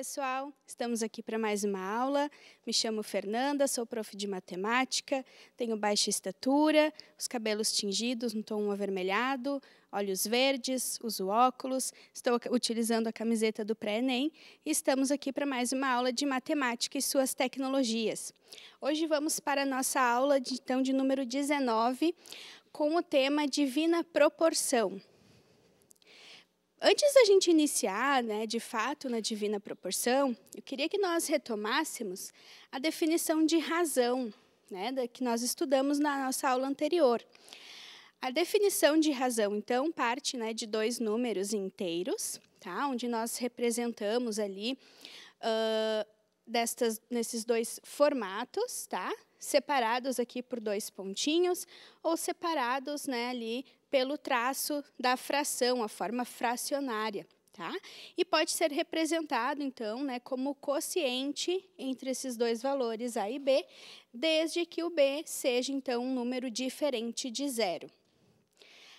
pessoal, estamos aqui para mais uma aula. Me chamo Fernanda, sou prof de matemática, tenho baixa estatura, os cabelos tingidos no tom avermelhado, olhos verdes, uso óculos, estou utilizando a camiseta do pré-ENEM e estamos aqui para mais uma aula de matemática e suas tecnologias. Hoje vamos para a nossa aula de, então de número 19 com o tema Divina Proporção. Antes da gente iniciar, né, de fato, na divina proporção, eu queria que nós retomássemos a definição de razão, né, que nós estudamos na nossa aula anterior. A definição de razão, então, parte né, de dois números inteiros, tá, onde nós representamos ali uh, destas, nesses dois formatos, tá, separados aqui por dois pontinhos ou separados né, ali pelo traço da fração, a forma fracionária. Tá? E pode ser representado, então, né, como quociente entre esses dois valores, A e B, desde que o B seja, então, um número diferente de zero.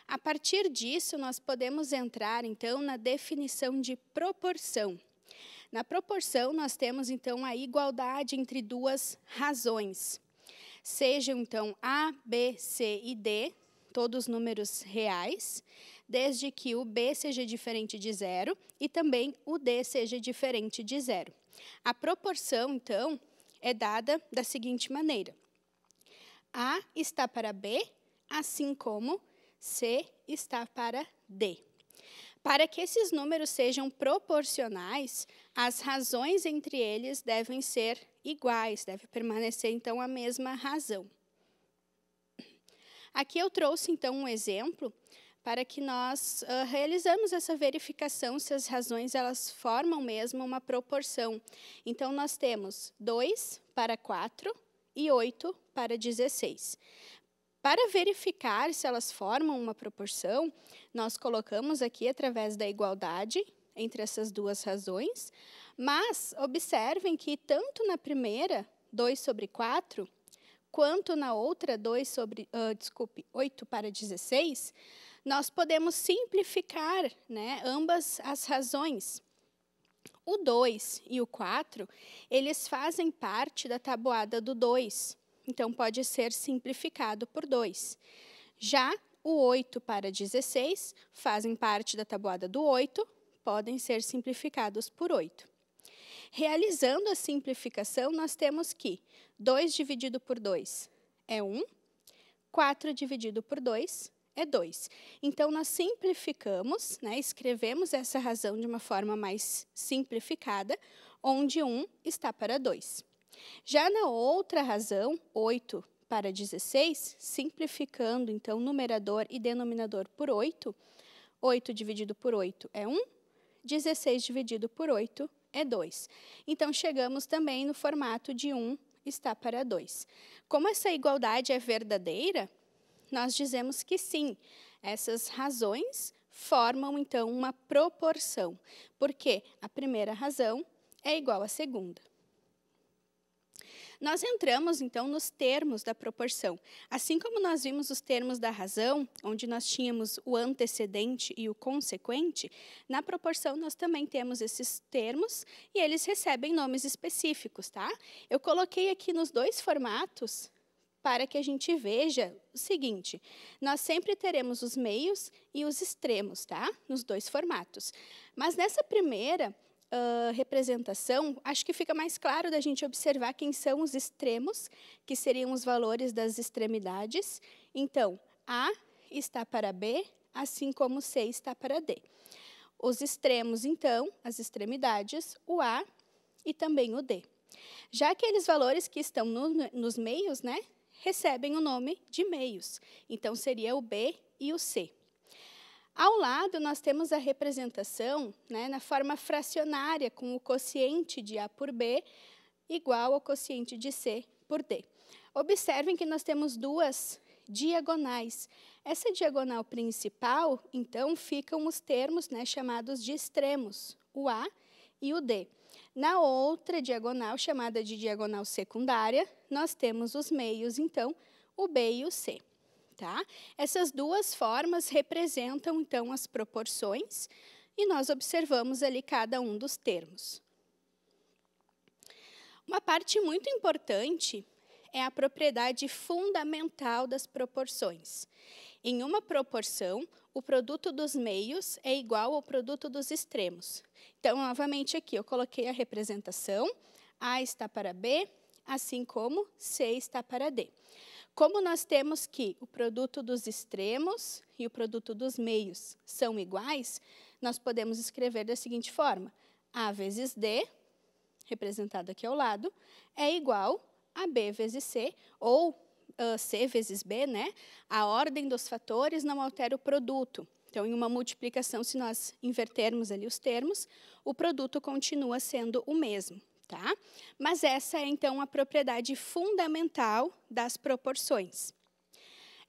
A partir disso, nós podemos entrar, então, na definição de proporção. Na proporção, nós temos, então, a igualdade entre duas razões. Sejam, então, A, B, C e D, todos números reais, desde que o B seja diferente de zero e também o D seja diferente de zero. A proporção, então, é dada da seguinte maneira: A está para B, assim como C está para D. Para que esses números sejam proporcionais, as razões entre eles devem ser iguais, deve permanecer então a mesma razão. Aqui eu trouxe, então, um exemplo para que nós uh, realizamos essa verificação se as razões elas formam mesmo uma proporção. Então, nós temos 2 para 4 e 8 para 16. Para verificar se elas formam uma proporção, nós colocamos aqui através da igualdade entre essas duas razões, mas observem que tanto na primeira, 2 sobre 4, quanto na outra 2 sobre, uh, desculpe, 8 para 16, nós podemos simplificar né, ambas as razões. O 2 e o 4, eles fazem parte da tabuada do 2, então pode ser simplificado por 2. Já o 8 para 16 fazem parte da tabuada do 8, podem ser simplificados por 8. Realizando a simplificação, nós temos que 2 dividido por 2 é 1, 4 dividido por 2 é 2. Então, nós simplificamos, né, escrevemos essa razão de uma forma mais simplificada, onde 1 está para 2. Já na outra razão, 8 para 16, simplificando, então, numerador e denominador por 8, 8 dividido por 8 é 1, 16 dividido por 8 é é 2. Então, chegamos também no formato de 1 um está para 2. Como essa igualdade é verdadeira, nós dizemos que sim, essas razões formam, então, uma proporção, porque a primeira razão é igual à segunda. Nós entramos, então, nos termos da proporção. Assim como nós vimos os termos da razão, onde nós tínhamos o antecedente e o consequente, na proporção nós também temos esses termos e eles recebem nomes específicos, tá? Eu coloquei aqui nos dois formatos para que a gente veja o seguinte: nós sempre teremos os meios e os extremos, tá? Nos dois formatos. Mas nessa primeira, uh, representação, acho que fica mais claro da gente observar quem são os extremos, que seriam os valores das extremidades. Então, A está para B, assim como C está para D. Os extremos, então, as extremidades, o A e também o D. Já aqueles valores que estão no, nos meios, né, recebem o nome de meios. Então, seria o B e o C. Ao lado, nós temos a representação né, na forma fracionária, com o quociente de A por B igual ao quociente de C por D. Observem que nós temos duas diagonais. Essa diagonal principal, então, ficam os termos né, chamados de extremos, o A e o D. Na outra diagonal, chamada de diagonal secundária, nós temos os meios, então, o B e o C. Tá? Essas duas formas representam, então, as proporções, e nós observamos ali cada um dos termos. Uma parte muito importante é a propriedade fundamental das proporções. Em uma proporção, o produto dos meios é igual ao produto dos extremos. Então, novamente aqui, eu coloquei a representação, A está para B, assim como C está para D. Como nós temos que o produto dos extremos e o produto dos meios são iguais, nós podemos escrever da seguinte forma: A vezes D, representado aqui ao lado, é igual a B vezes C, ou uh, C vezes B, né? A ordem dos fatores não altera o produto. Então, em uma multiplicação, se nós invertermos ali os termos, o produto continua sendo o mesmo. Tá? Mas essa é, então, a propriedade fundamental das proporções.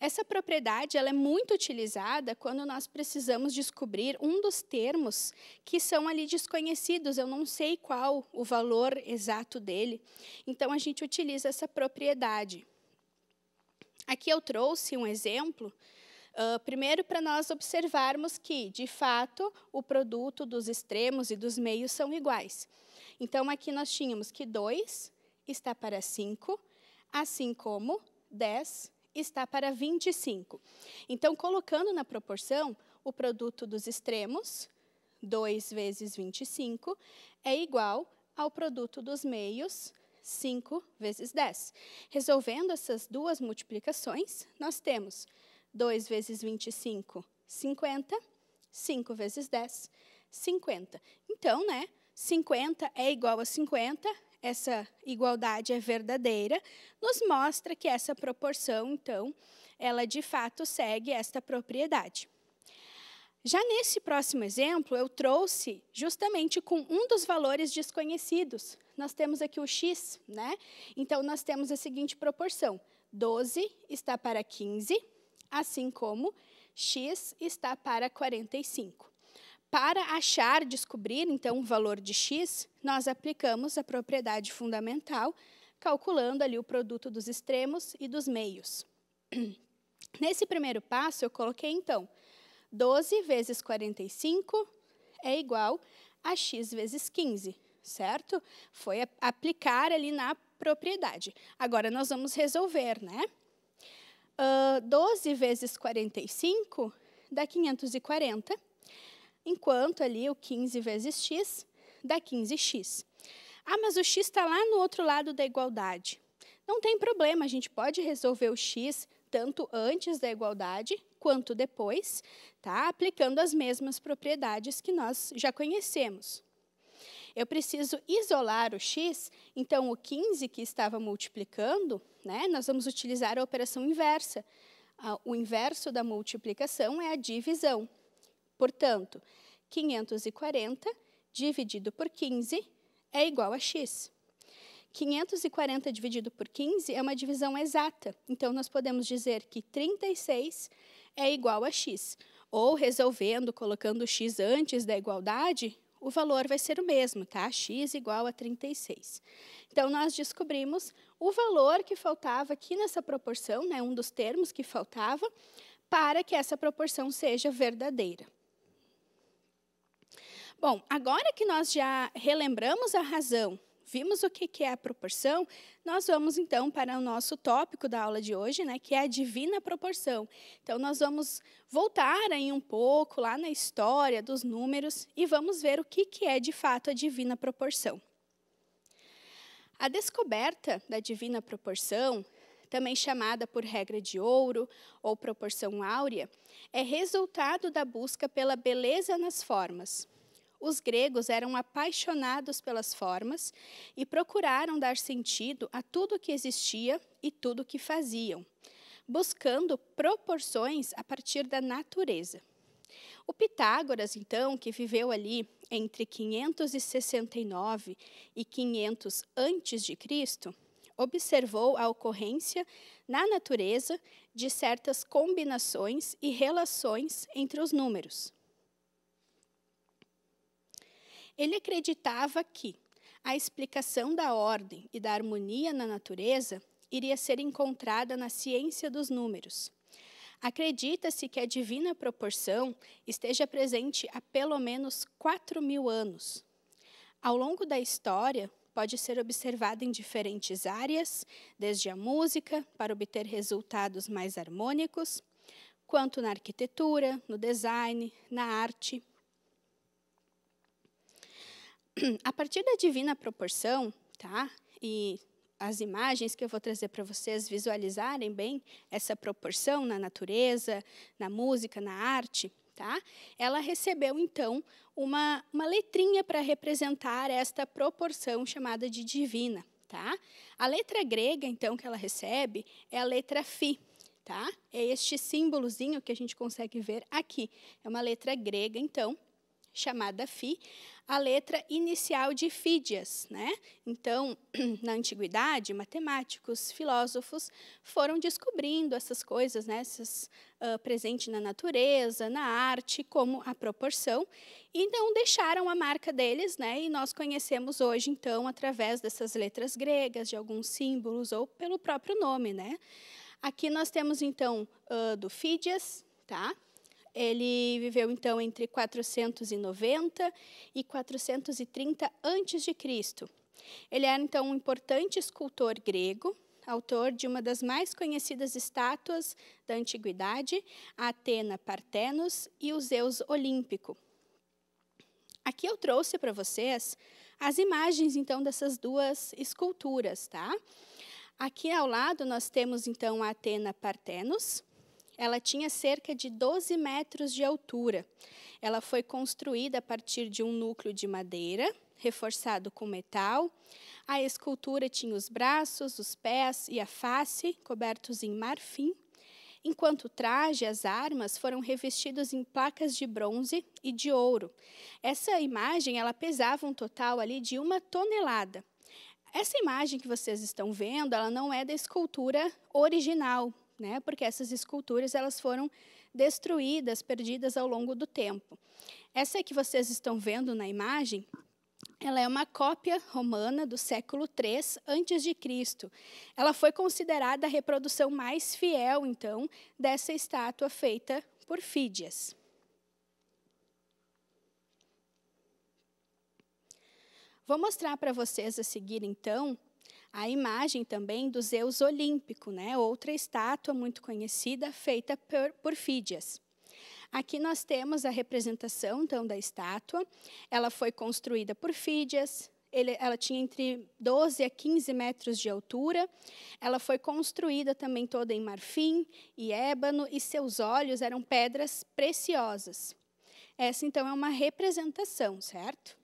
Essa propriedade ela é muito utilizada quando nós precisamos descobrir um dos termos que são ali desconhecidos, eu não sei qual o valor exato dele. Então, a gente utiliza essa propriedade. Aqui eu trouxe um exemplo, uh, primeiro para nós observarmos que, de fato, o produto dos extremos e dos meios são iguais. Então, aqui nós tínhamos que 2 está para 5, assim como 10 está para 25. Então, colocando na proporção, o produto dos extremos, 2 vezes 25, é igual ao produto dos meios, 5 vezes 10. Resolvendo essas duas multiplicações, nós temos 2 vezes 25, 50, 5 vezes 10, 50. Então, né, 50 é igual a 50, essa igualdade é verdadeira, nos mostra que essa proporção, então, ela de fato segue esta propriedade. Já nesse próximo exemplo, eu trouxe justamente com um dos valores desconhecidos. Nós temos aqui o x, né? Então, nós temos a seguinte proporção: 12 está para 15, assim como x está para 45. Para achar, descobrir, então, o valor de x, nós aplicamos a propriedade fundamental, calculando ali o produto dos extremos e dos meios. Nesse primeiro passo, eu coloquei, então, 12 vezes 45 é igual a x vezes 15, certo? Foi aplicar ali na propriedade. Agora, nós vamos resolver, né? Uh, 12 vezes 45 dá 540 enquanto ali o 15 vezes x dá 15x. Ah, mas o x está lá no outro lado da igualdade. Não tem problema, a gente pode resolver o x tanto antes da igualdade quanto depois, tá? aplicando as mesmas propriedades que nós já conhecemos. Eu preciso isolar o x, então o 15 que estava multiplicando, né, nós vamos utilizar a operação inversa. Ah, o inverso da multiplicação é a divisão. Portanto, 540 dividido por 15 é igual a x. 540 dividido por 15 é uma divisão exata. Então, nós podemos dizer que 36 é igual a x. Ou, resolvendo, colocando x antes da igualdade, o valor vai ser o mesmo, tá? x igual a 36. Então, nós descobrimos o valor que faltava aqui nessa proporção, né, um dos termos que faltava, para que essa proporção seja verdadeira. Bom, agora que nós já relembramos a razão, vimos o que é a proporção, nós vamos então para o nosso tópico da aula de hoje, né, que é a divina proporção. Então nós vamos voltar aí um pouco lá na história dos números e vamos ver o que é de fato a divina proporção. A descoberta da divina proporção, também chamada por regra de ouro ou proporção áurea, é resultado da busca pela beleza nas formas os gregos eram apaixonados pelas formas e procuraram dar sentido a tudo que existia e tudo que faziam, buscando proporções a partir da natureza. O Pitágoras, então, que viveu ali entre 569 e 500 antes de Cristo, observou a ocorrência na natureza de certas combinações e relações entre os números. Ele acreditava que a explicação da ordem e da harmonia na natureza iria ser encontrada na ciência dos números. Acredita-se que a divina proporção esteja presente há pelo menos 4 mil anos. Ao longo da história, pode ser observada em diferentes áreas, desde a música, para obter resultados mais harmônicos, quanto na arquitetura, no design, na arte, a partir da divina proporção, tá? E as imagens que eu vou trazer para vocês visualizarem bem essa proporção na natureza, na música, na arte, tá? Ela recebeu então uma, uma letrinha para representar esta proporção chamada de divina, tá? A letra grega então que ela recebe é a letra fi, tá? É este símbolozinho que a gente consegue ver aqui. É uma letra grega então chamada Fi, a letra inicial de Fídias. Né? Então, na antiguidade, matemáticos, filósofos foram descobrindo essas coisas, né? essas uh, presentes na natureza, na arte, como a proporção, e não deixaram a marca deles, né? e nós conhecemos hoje, então, através dessas letras gregas, de alguns símbolos ou pelo próprio nome. Né? Aqui nós temos, então, uh, do Fídias, tá? Ele viveu então entre 490 e 430 antes de Cristo. Ele era então um importante escultor grego, autor de uma das mais conhecidas estátuas da antiguidade, a Atena Partenos e o Zeus Olímpico. Aqui eu trouxe para vocês as imagens então dessas duas esculturas, tá? Aqui ao lado nós temos então a Atena Partenos, ela tinha cerca de 12 metros de altura. Ela foi construída a partir de um núcleo de madeira, reforçado com metal. A escultura tinha os braços, os pés e a face cobertos em marfim, enquanto o traje e as armas foram revestidos em placas de bronze e de ouro. Essa imagem ela pesava um total ali de uma tonelada. Essa imagem que vocês estão vendo, ela não é da escultura original, né? Porque essas esculturas elas foram destruídas, perdidas ao longo do tempo. Essa que vocês estão vendo na imagem, ela é uma cópia romana do século III antes de Cristo. Ela foi considerada a reprodução mais fiel, então, dessa estátua feita por Fídias. Vou mostrar para vocês a seguir, então, a imagem também do Zeus Olímpico, né? outra estátua muito conhecida feita por, por Fídias. Aqui nós temos a representação então da estátua. Ela foi construída por Fídias. Ele, ela tinha entre 12 a 15 metros de altura. Ela foi construída também toda em marfim e ébano e seus olhos eram pedras preciosas. Essa então é uma representação, certo?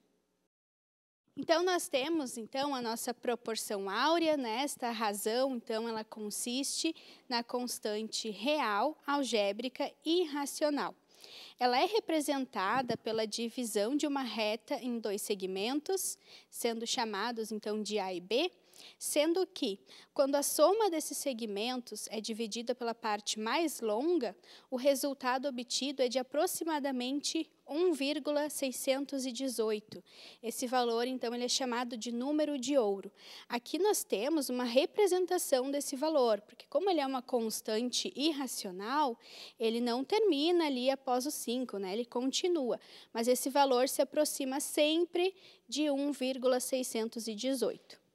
Então nós temos então a nossa proporção áurea, né? razão, então ela consiste na constante real, algébrica e racional. Ela é representada pela divisão de uma reta em dois segmentos, sendo chamados então de A e B, sendo que, quando a soma desses segmentos é dividida pela parte mais longa, o resultado obtido é de aproximadamente 1,618. Esse valor, então, ele é chamado de número de ouro. Aqui nós temos uma representação desse valor, porque como ele é uma constante irracional, ele não termina ali após o 5, né? ele continua. Mas esse valor se aproxima sempre de 1,618.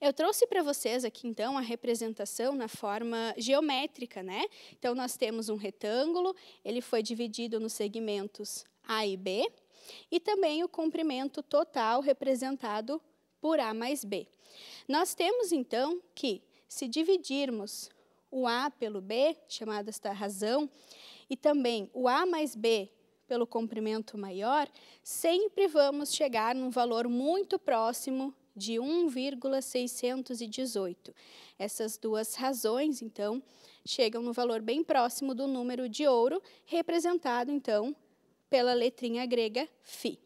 Eu trouxe para vocês aqui, então, a representação na forma geométrica. Né? Então, nós temos um retângulo, ele foi dividido nos segmentos A e B, e também o comprimento total representado por A mais B. Nós temos, então, que se dividirmos o A pelo B, chamada esta razão, e também o A mais B pelo comprimento maior, sempre vamos chegar num valor muito próximo de 1,618. Essas duas razões, então, chegam no valor bem próximo do número de ouro, representado, então, pela letrinha grega Φ.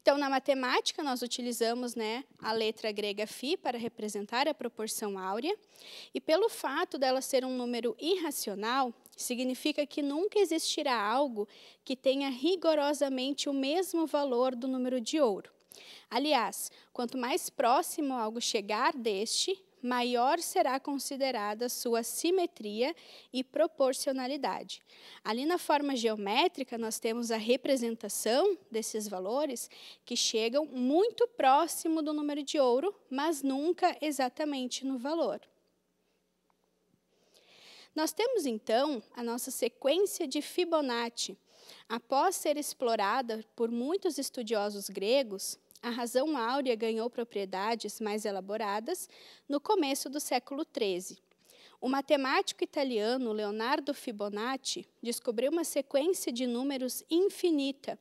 Então, na matemática, nós utilizamos né, a letra grega Φ para representar a proporção áurea, e pelo fato dela ser um número irracional, significa que nunca existirá algo que tenha rigorosamente o mesmo valor do número de ouro. Aliás, quanto mais próximo algo chegar deste, maior será considerada sua simetria e proporcionalidade. Ali na forma geométrica, nós temos a representação desses valores que chegam muito próximo do número de ouro, mas nunca exatamente no valor. Nós temos então a nossa sequência de Fibonacci. Após ser explorada por muitos estudiosos gregos, a razão áurea ganhou propriedades mais elaboradas no começo do século XIII. O matemático italiano Leonardo Fibonacci descobriu uma sequência de números infinita,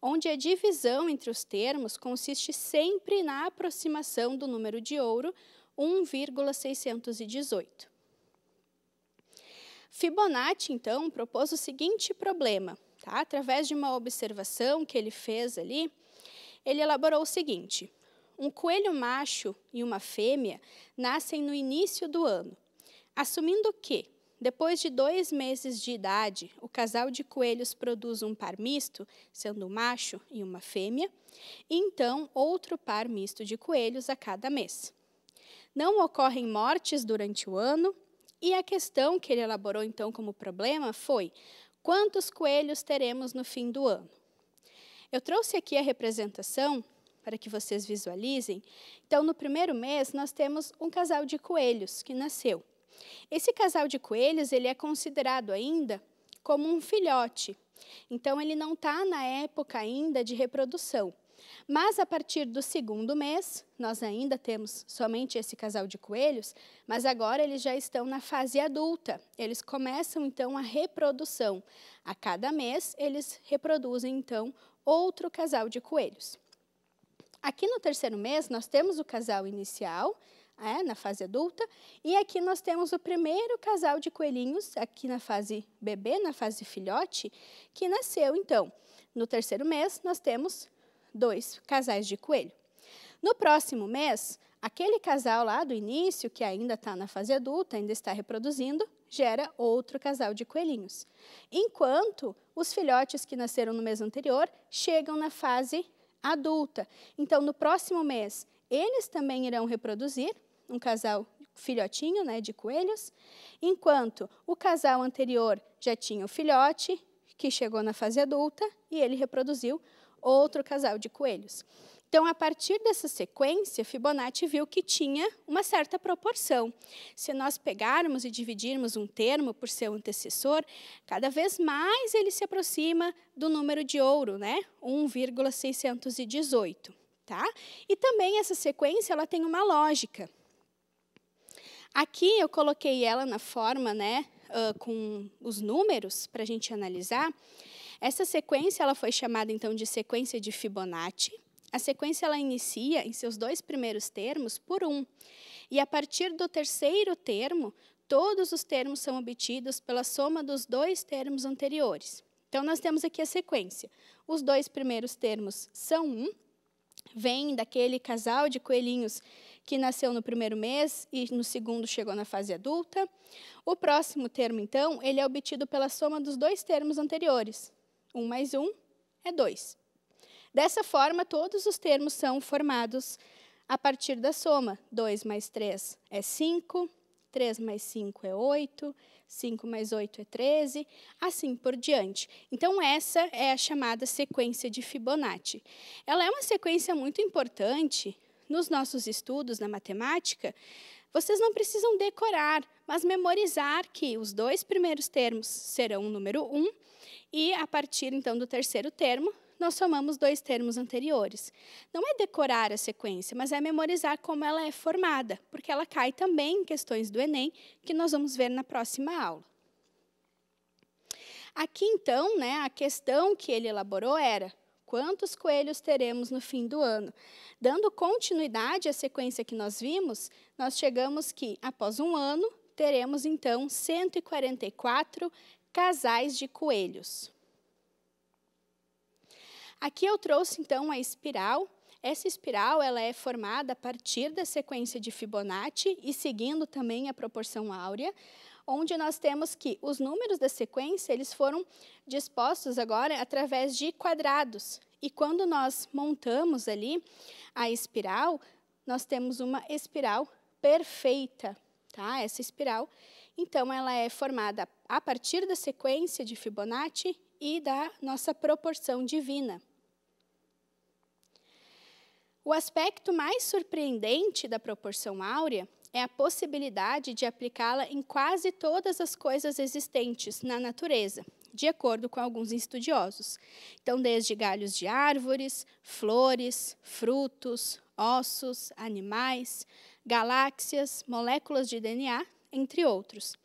onde a divisão entre os termos consiste sempre na aproximação do número de ouro, 1,618. Fibonacci, então, propôs o seguinte problema. Tá? Através de uma observação que ele fez ali, ele elaborou o seguinte: um coelho macho e uma fêmea nascem no início do ano, assumindo que, depois de dois meses de idade, o casal de coelhos produz um par misto, sendo um macho e uma fêmea, e então outro par misto de coelhos a cada mês. Não ocorrem mortes durante o ano, e a questão que ele elaborou então como problema foi: quantos coelhos teremos no fim do ano? Eu trouxe aqui a representação para que vocês visualizem. Então, no primeiro mês, nós temos um casal de coelhos que nasceu. Esse casal de coelhos ele é considerado ainda como um filhote. Então, ele não está na época ainda de reprodução. Mas a partir do segundo mês, nós ainda temos somente esse casal de coelhos, mas agora eles já estão na fase adulta. Eles começam então a reprodução. A cada mês eles reproduzem então outro casal de coelhos. Aqui no terceiro mês, nós temos o casal inicial, é, na fase adulta, e aqui nós temos o primeiro casal de coelhinhos, aqui na fase bebê, na fase filhote, que nasceu, então, no terceiro mês, nós temos dois casais de coelho. No próximo mês, aquele casal lá do início, que ainda está na fase adulta, ainda está reproduzindo, gera outro casal de coelhinhos. Enquanto os filhotes que nasceram no mês anterior chegam na fase adulta. Então, no próximo mês, eles também irão reproduzir um casal filhotinho né, de coelhos, enquanto o casal anterior já tinha o filhote, que chegou na fase adulta, e ele reproduziu outro casal de coelhos. Então, a partir dessa sequência, Fibonacci viu que tinha uma certa proporção. Se nós pegarmos e dividirmos um termo por seu antecessor, cada vez mais ele se aproxima do número de ouro, né? 1,618, tá? E também essa sequência, ela tem uma lógica. Aqui eu coloquei ela na forma, né, uh, com os números para a gente analisar. Essa sequência ela foi chamada então de sequência de Fibonacci. A sequência ela inicia em seus dois primeiros termos por um, e a partir do terceiro termo, todos os termos são obtidos pela soma dos dois termos anteriores. Então nós temos aqui a sequência. Os dois primeiros termos são um, vem daquele casal de coelhinhos que nasceu no primeiro mês e no segundo chegou na fase adulta. O próximo termo, então, ele é obtido pela soma dos dois termos anteriores. 1 um mais 1 um é 2. Dessa forma, todos os termos são formados a partir da soma. 2 mais 3 é 5, 3 mais 5 é 8, 5 mais 8 é 13, assim por diante. Então, essa é a chamada sequência de Fibonacci. Ela é uma sequência muito importante nos nossos estudos na matemática. Vocês não precisam decorar, mas memorizar que os dois primeiros termos serão o número 1 um, e, a partir então do terceiro termo, nós somamos dois termos anteriores. Não é decorar a sequência, mas é memorizar como ela é formada, porque ela cai também em questões do Enem, que nós vamos ver na próxima aula. Aqui, então, né, a questão que ele elaborou era quantos coelhos teremos no fim do ano. Dando continuidade à sequência que nós vimos, nós chegamos que, após um ano, teremos, então, 144 casais de coelhos. Aqui eu trouxe então a espiral. Essa espiral ela é formada a partir da sequência de Fibonacci e seguindo também a proporção áurea, onde nós temos que os números da sequência eles foram dispostos agora através de quadrados. E quando nós montamos ali a espiral, nós temos uma espiral perfeita, tá? Essa espiral, então, ela é formada a partir da sequência de Fibonacci e da nossa proporção divina. O aspecto mais surpreendente da proporção áurea é a possibilidade de aplicá-la em quase todas as coisas existentes na natureza, de acordo com alguns estudiosos. Então, desde galhos de árvores, flores, frutos, ossos, animais, galáxias, moléculas de DNA, entre outros.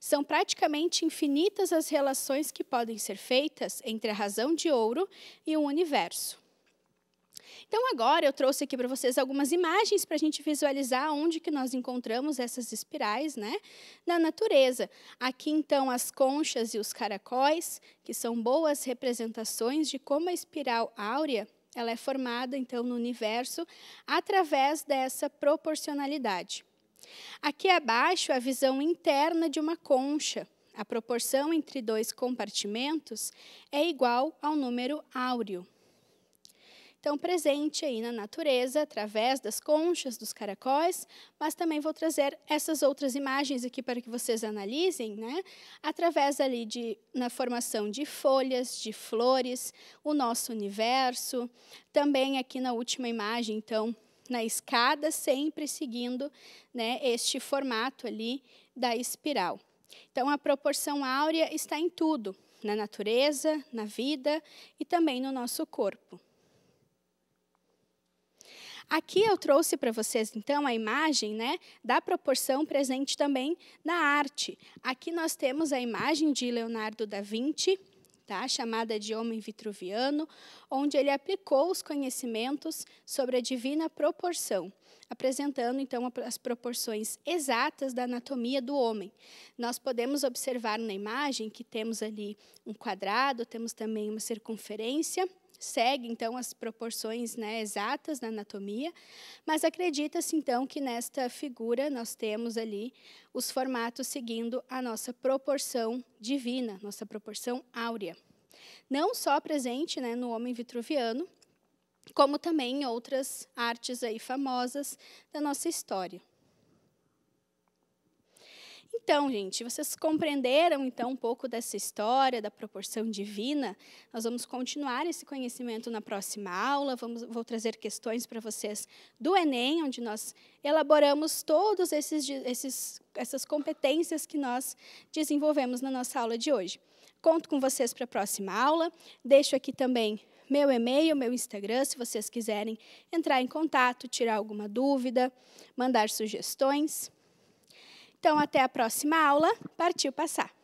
São praticamente infinitas as relações que podem ser feitas entre a razão de ouro e o universo. Então agora eu trouxe aqui para vocês algumas imagens para a gente visualizar onde que nós encontramos essas espirais, né, na natureza. Aqui então as conchas e os caracóis, que são boas representações de como a espiral áurea ela é formada então no universo através dessa proporcionalidade. Aqui abaixo a visão interna de uma concha. A proporção entre dois compartimentos é igual ao número áureo estão presentes aí na natureza, através das conchas, dos caracóis, mas também vou trazer essas outras imagens aqui para que vocês analisem, né? através ali de, na formação de folhas, de flores, o nosso universo, também aqui na última imagem, então, na escada, sempre seguindo né, este formato ali da espiral. Então, a proporção áurea está em tudo, na natureza, na vida e também no nosso corpo. Aqui eu trouxe para vocês, então, a imagem né, da proporção presente também na arte. Aqui nós temos a imagem de Leonardo da Vinci, tá, chamada de Homem Vitruviano, onde ele aplicou os conhecimentos sobre a divina proporção apresentando então as proporções exatas da anatomia do homem. Nós podemos observar na imagem que temos ali um quadrado, temos também uma circunferência segue então as proporções né, exatas da anatomia, mas acredita-se então que nesta figura nós temos ali os formatos seguindo a nossa proporção divina, nossa proporção áurea. Não só presente né, no homem vitruviano, como também em outras artes aí famosas da nossa história. Então, gente, vocês compreenderam então um pouco dessa história da proporção divina? Nós vamos continuar esse conhecimento na próxima aula. Vamos, vou trazer questões para vocês do Enem, onde nós elaboramos todos esses, esses essas competências que nós desenvolvemos na nossa aula de hoje. Conto com vocês para a próxima aula. Deixo aqui também meu e-mail, meu Instagram, se vocês quiserem entrar em contato, tirar alguma dúvida, mandar sugestões. Então, até a próxima aula. Partiu passar!